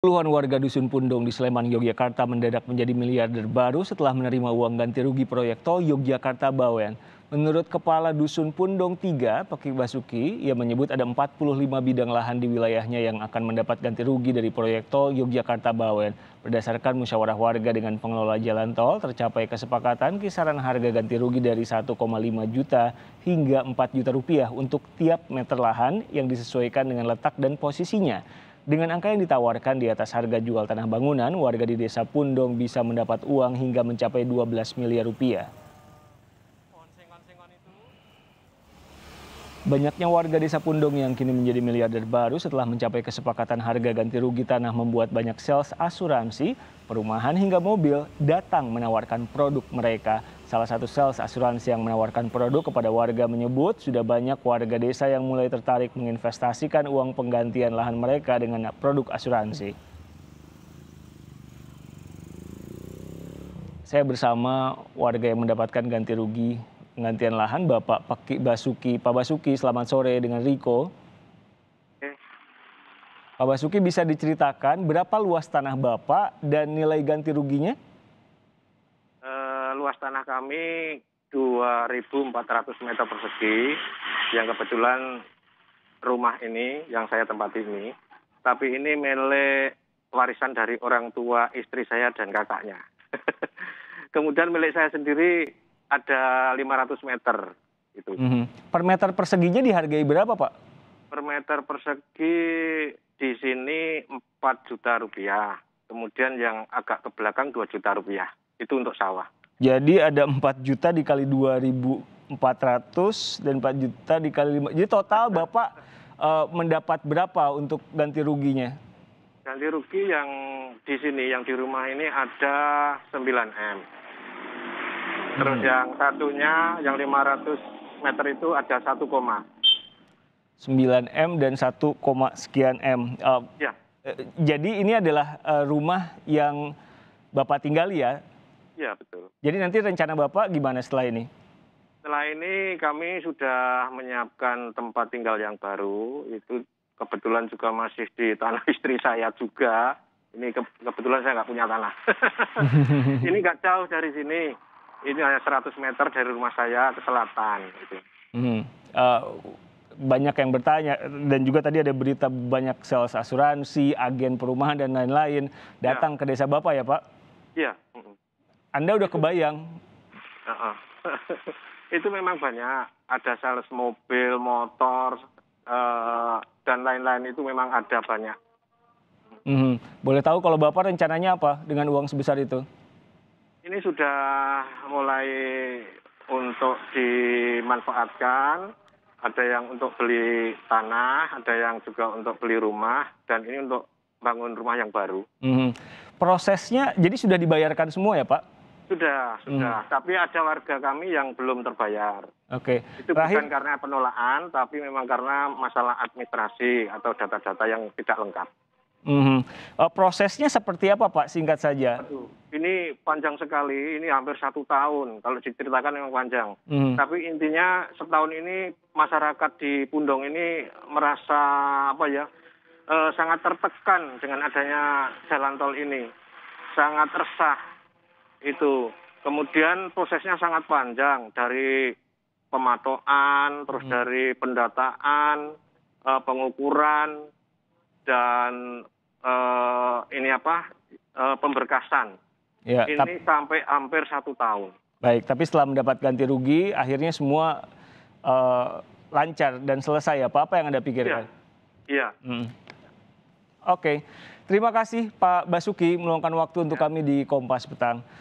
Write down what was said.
Puluhan warga Dusun Pundong di Sleman, Yogyakarta mendadak menjadi miliarder baru setelah menerima uang ganti rugi proyek tol Yogyakarta Bawen. Menurut Kepala Dusun Pundong 3, Peki Basuki, ia menyebut ada 45 bidang lahan di wilayahnya yang akan mendapat ganti rugi dari proyek tol Yogyakarta Bawen. Berdasarkan musyawarah warga dengan pengelola jalan tol, tercapai kesepakatan kisaran harga ganti rugi dari 1,5 juta hingga 4 juta rupiah untuk tiap meter lahan yang disesuaikan dengan letak dan posisinya. Dengan angka yang ditawarkan di atas harga jual tanah bangunan, warga di Desa Pundong bisa mendapat uang hingga mencapai 12 miliar rupiah. Banyaknya warga desa Pundong yang kini menjadi miliarder baru setelah mencapai kesepakatan harga ganti rugi tanah membuat banyak sales asuransi, perumahan hingga mobil datang menawarkan produk mereka Salah satu sales asuransi yang menawarkan produk kepada warga menyebut sudah banyak warga desa yang mulai tertarik menginvestasikan uang penggantian lahan mereka dengan produk asuransi. Saya bersama warga yang mendapatkan ganti rugi penggantian lahan Bapak Pak Basuki. Pak Basuki, selamat sore dengan Riko. Pak Basuki bisa diceritakan berapa luas tanah Bapak dan nilai ganti ruginya? tanah kami 2.400 meter persegi yang kebetulan rumah ini yang saya tempati ini. Tapi ini milik warisan dari orang tua istri saya dan kakaknya. Kemudian milik saya sendiri ada 500 meter itu. Mm -hmm. Per meter perseginya dihargai berapa, Pak? Per meter persegi di sini 4 juta rupiah. Kemudian yang agak ke belakang 2 juta rupiah. Itu untuk sawah. Jadi ada 4 juta dikali 2.400 dan 4 juta dikali 5. Jadi total Bapak uh, mendapat berapa untuk ganti ruginya? Ganti rugi yang di sini, yang di rumah ini ada 9M. Terus hmm. yang satunya, yang 500 meter itu ada 1, 9M dan 1, sekian M. Uh, ya. Eh, jadi ini adalah uh, rumah yang Bapak tinggali ya? Ya, betul. Jadi nanti rencana Bapak gimana setelah ini? Setelah ini kami sudah menyiapkan tempat tinggal yang baru. Itu kebetulan juga masih di tanah istri saya juga. Ini ke kebetulan saya nggak punya tanah. ini nggak jauh dari sini. Ini hanya 100 meter dari rumah saya ke selatan. Gitu. Hmm. Uh, banyak yang bertanya dan juga tadi ada berita banyak sales asuransi, agen perumahan dan lain-lain ya. datang ya. ke desa Bapak ya Pak? Iya. Anda udah kebayang. Uh-uh. itu memang banyak. Ada sales mobil, motor, uh, dan lain-lain itu memang ada banyak. hmm Boleh tahu kalau Bapak rencananya apa dengan uang sebesar itu? Ini sudah mulai untuk dimanfaatkan. Ada yang untuk beli tanah, ada yang juga untuk beli rumah, dan ini untuk bangun rumah yang baru. hmm Prosesnya jadi sudah dibayarkan semua ya Pak? Sudah, sudah. Hmm. Tapi ada warga kami yang belum terbayar. Oke. Okay. Itu Rahim. bukan karena penolakan, tapi memang karena masalah administrasi atau data-data yang tidak lengkap. -hmm. uh, prosesnya seperti apa Pak? Singkat saja. Aduh, ini panjang sekali. Ini hampir satu tahun. Kalau diceritakan memang panjang. Mm. Tapi intinya setahun ini masyarakat di Pundong ini merasa apa ya? Eh, sangat tertekan dengan adanya jalan tol ini. Sangat resah itu kemudian prosesnya sangat panjang dari pematoan terus hmm. dari pendataan uh, pengukuran dan uh, ini apa uh, pemberkasan ya, ini tapi... sampai hampir satu tahun baik tapi setelah mendapat ganti rugi akhirnya semua uh, lancar dan selesai apa apa yang anda pikirkan iya ya. hmm. oke okay. terima kasih Pak Basuki meluangkan waktu untuk ya. kami di Kompas petang